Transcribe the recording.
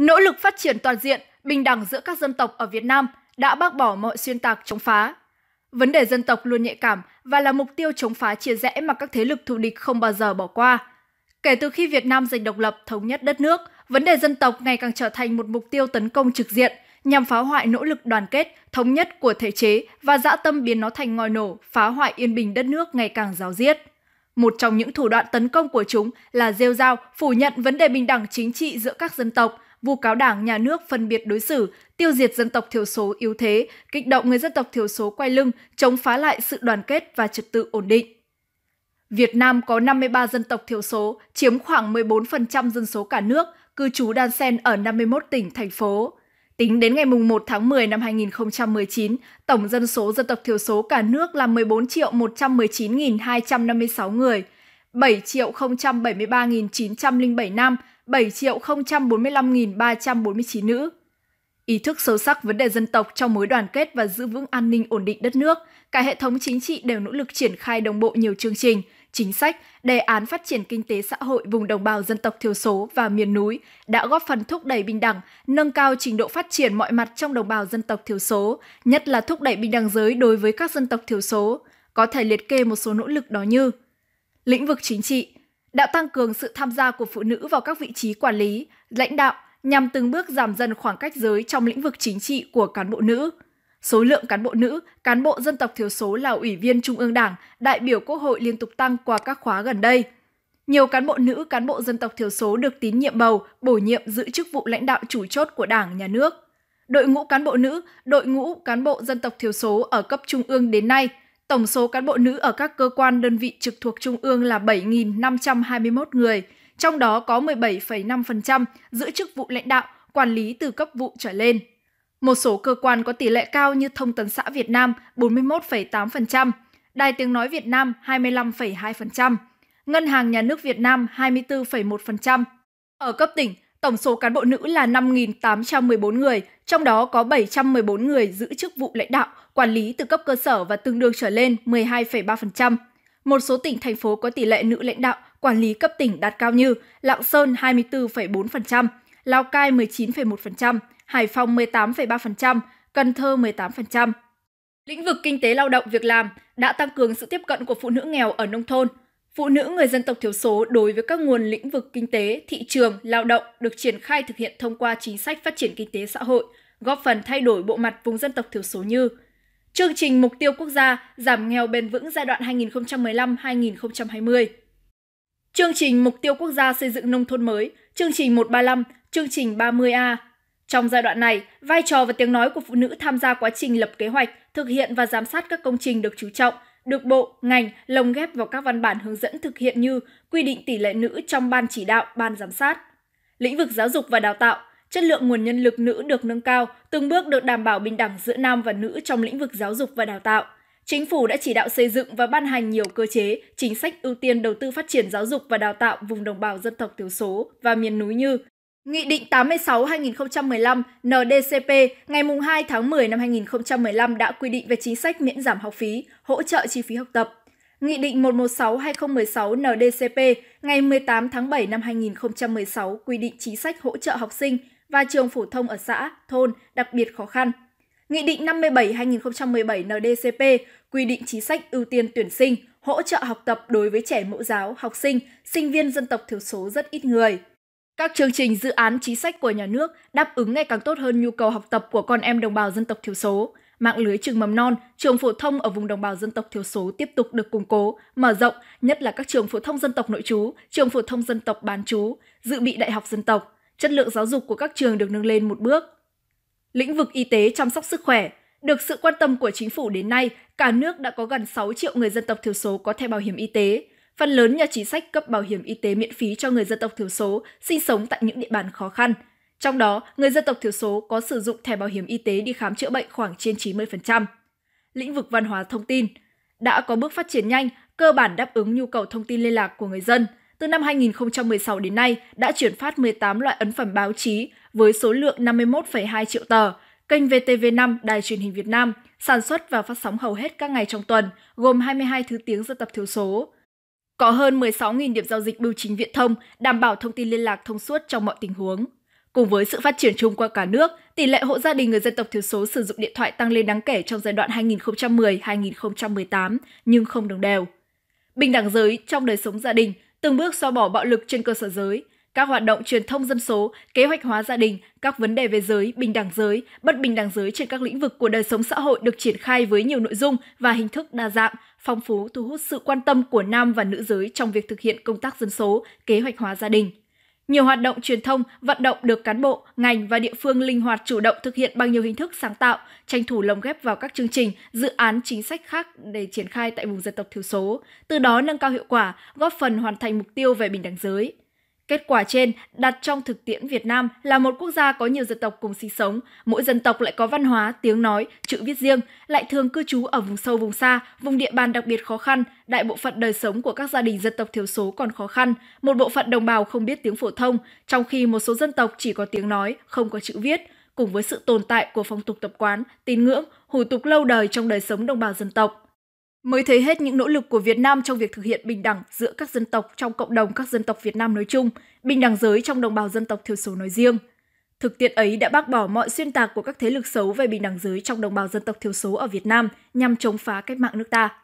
Nỗ lực phát triển toàn diện, bình đẳng giữa các dân tộc ở Việt Nam đã bác bỏ mọi xuyên tạc chống phá. Vấn đề dân tộc luôn nhạy cảm và là mục tiêu chống phá chia rẽ mà các thế lực thù địch không bao giờ bỏ qua. Kể từ khi Việt Nam giành độc lập, thống nhất đất nước, vấn đề dân tộc ngày càng trở thành một mục tiêu tấn công trực diện nhằm phá hoại nỗ lực đoàn kết, thống nhất của thể chế và dã tâm biến nó thành ngòi nổ, phá hoại yên bình đất nước ngày càng giáo diết. Một trong những thủ đoạn tấn công của chúng là rêu rao phủ nhận vấn đề bình đẳng chính trị giữa các dân tộc, vu cáo đảng, nhà nước phân biệt đối xử, tiêu diệt dân tộc thiểu số yếu thế, kích động người dân tộc thiểu số quay lưng, chống phá lại sự đoàn kết và trật tự ổn định. Việt Nam có 53 dân tộc thiểu số, chiếm khoảng 14% dân số cả nước, cư trú đan xen ở 51 tỉnh, thành phố. Tính đến ngày 1 tháng 10 năm 2019, tổng dân số dân tộc thiểu số cả nước là 14 119.256 người, 7 073.907 nam, 7.045.349 nữ. Ý thức sâu sắc vấn đề dân tộc trong mối đoàn kết và giữ vững an ninh ổn định đất nước, cả hệ thống chính trị đều nỗ lực triển khai đồng bộ nhiều chương trình, chính sách, đề án phát triển kinh tế xã hội vùng đồng bào dân tộc thiểu số và miền núi đã góp phần thúc đẩy bình đẳng, nâng cao trình độ phát triển mọi mặt trong đồng bào dân tộc thiểu số, nhất là thúc đẩy bình đẳng giới đối với các dân tộc thiểu số. Có thể liệt kê một số nỗ lực đó như lĩnh vực chính trị, đã tăng cường sự tham gia của phụ nữ vào các vị trí quản lý, lãnh đạo nhằm từng bước giảm dần khoảng cách giới trong lĩnh vực chính trị của cán bộ nữ. Số lượng cán bộ nữ, cán bộ dân tộc thiểu số là ủy viên Trung ương Đảng, đại biểu Quốc hội liên tục tăng qua các khóa gần đây. Nhiều cán bộ nữ, cán bộ dân tộc thiểu số được tín nhiệm bầu, bổ nhiệm giữ chức vụ lãnh đạo chủ chốt của Đảng, nhà nước. Đội ngũ cán bộ nữ, đội ngũ cán bộ dân tộc thiểu số ở cấp trung ương đến nay – Tổng số cán bộ nữ ở các cơ quan đơn vị trực thuộc Trung ương là 7.521 người, trong đó có 17,5% giữ chức vụ lãnh đạo, quản lý từ cấp vụ trở lên. Một số cơ quan có tỷ lệ cao như Thông tấn xã Việt Nam 41,8%, Đài Tiếng Nói Việt Nam 25,2%, Ngân hàng Nhà nước Việt Nam 24,1%. Ở cấp tỉnh, tổng số cán bộ nữ là 5.814 người, trong đó có 714 người giữ chức vụ lãnh đạo, quản lý từ cấp cơ sở và tương đương trở lên 12,3%. Một số tỉnh thành phố có tỷ lệ nữ lãnh đạo quản lý cấp tỉnh đạt cao như Lạng Sơn 24,4%, Lào Cai 19,1%, Hải Phòng 18,3%, Cần Thơ 18%. Lĩnh vực kinh tế lao động việc làm đã tăng cường sự tiếp cận của phụ nữ nghèo ở nông thôn. Phụ nữ người dân tộc thiểu số đối với các nguồn lĩnh vực kinh tế, thị trường, lao động được triển khai thực hiện thông qua chính sách phát triển kinh tế xã hội, góp phần thay đổi bộ mặt vùng dân tộc thiểu số như chương trình Mục tiêu Quốc gia giảm nghèo bền vững giai đoạn 2015-2020. Chương trình Mục tiêu Quốc gia xây dựng nông thôn mới, chương trình 135, chương trình 30A. Trong giai đoạn này, vai trò và tiếng nói của phụ nữ tham gia quá trình lập kế hoạch, thực hiện và giám sát các công trình được chú trọng, được bộ, ngành lồng ghép vào các văn bản hướng dẫn thực hiện như quy định tỷ lệ nữ trong ban chỉ đạo, ban giám sát. Lĩnh vực giáo dục và đào tạo, chất lượng nguồn nhân lực nữ được nâng cao, từng bước được đảm bảo bình đẳng giữa nam và nữ trong lĩnh vực giáo dục và đào tạo. Chính phủ đã chỉ đạo xây dựng và ban hành nhiều cơ chế, chính sách ưu tiên đầu tư phát triển giáo dục và đào tạo vùng đồng bào dân tộc thiểu số và miền núi như Nghị định 86-2015 NDCP ngày 2 tháng 10 năm 2015 đã quy định về chính sách miễn giảm học phí, hỗ trợ chi phí học tập. Nghị định 116-2016 NDCP ngày 18 tháng 7 năm 2016 quy định chính sách hỗ trợ học sinh và trường phổ thông ở xã, thôn đặc biệt khó khăn. Nghị định 57-2017 NDCP quy định chính sách ưu tiên tuyển sinh, hỗ trợ học tập đối với trẻ mẫu giáo, học sinh, sinh viên dân tộc thiểu số rất ít người. Các chương trình dự án chính sách của nhà nước đáp ứng ngày càng tốt hơn nhu cầu học tập của con em đồng bào dân tộc thiểu số. Mạng lưới trường mầm non, trường phổ thông ở vùng đồng bào dân tộc thiểu số tiếp tục được củng cố, mở rộng, nhất là các trường phổ thông dân tộc nội trú, trường phổ thông dân tộc bán trú, dự bị đại học dân tộc chất lượng giáo dục của các trường được nâng lên một bước. Lĩnh vực y tế chăm sóc sức khỏe được sự quan tâm của chính phủ đến nay, cả nước đã có gần 6 triệu người dân tộc thiểu số có thẻ bảo hiểm y tế. Phần lớn nhờ chính sách cấp bảo hiểm y tế miễn phí cho người dân tộc thiểu số sinh sống tại những địa bàn khó khăn. Trong đó, người dân tộc thiểu số có sử dụng thẻ bảo hiểm y tế đi khám chữa bệnh khoảng trên 90%. Lĩnh vực văn hóa thông tin đã có bước phát triển nhanh, cơ bản đáp ứng nhu cầu thông tin liên lạc của người dân – từ năm 2016 đến nay, đã chuyển phát 18 loại ấn phẩm báo chí với số lượng 51,2 triệu tờ. Kênh VTV5 Đài truyền hình Việt Nam sản xuất và phát sóng hầu hết các ngày trong tuần, gồm 22 thứ tiếng dân tập thiểu số. Có hơn 16.000 điểm giao dịch bưu chính viễn thông, đảm bảo thông tin liên lạc thông suốt trong mọi tình huống. Cùng với sự phát triển chung qua cả nước, tỷ lệ hộ gia đình người dân tộc thiểu số sử dụng điện thoại tăng lên đáng kể trong giai đoạn 2010-2018, nhưng không đồng đều. Bình đẳng giới trong đời sống gia đình từng bước xóa bỏ bạo lực trên cơ sở giới, các hoạt động truyền thông dân số, kế hoạch hóa gia đình, các vấn đề về giới, bình đẳng giới, bất bình đẳng giới trên các lĩnh vực của đời sống xã hội được triển khai với nhiều nội dung và hình thức đa dạng, phong phú thu hút sự quan tâm của nam và nữ giới trong việc thực hiện công tác dân số, kế hoạch hóa gia đình. Nhiều hoạt động truyền thông, vận động được cán bộ, ngành và địa phương linh hoạt chủ động thực hiện bằng nhiều hình thức sáng tạo, tranh thủ lồng ghép vào các chương trình, dự án chính sách khác để triển khai tại vùng dân tộc thiểu số, từ đó nâng cao hiệu quả, góp phần hoàn thành mục tiêu về bình đẳng giới. Kết quả trên đặt trong thực tiễn Việt Nam là một quốc gia có nhiều dân tộc cùng sinh sống, mỗi dân tộc lại có văn hóa, tiếng nói, chữ viết riêng, lại thường cư trú ở vùng sâu vùng xa, vùng địa bàn đặc biệt khó khăn, đại bộ phận đời sống của các gia đình dân tộc thiểu số còn khó khăn, một bộ phận đồng bào không biết tiếng phổ thông, trong khi một số dân tộc chỉ có tiếng nói, không có chữ viết cùng với sự tồn tại của phong tục tập quán, tín ngưỡng, hủ tục lâu đời trong đời sống đồng bào dân tộc mới thấy hết những nỗ lực của Việt Nam trong việc thực hiện bình đẳng giữa các dân tộc trong cộng đồng các dân tộc Việt Nam nói chung, bình đẳng giới trong đồng bào dân tộc thiểu số nói riêng. Thực tiễn ấy đã bác bỏ mọi xuyên tạc của các thế lực xấu về bình đẳng giới trong đồng bào dân tộc thiểu số ở Việt Nam nhằm chống phá cách mạng nước ta.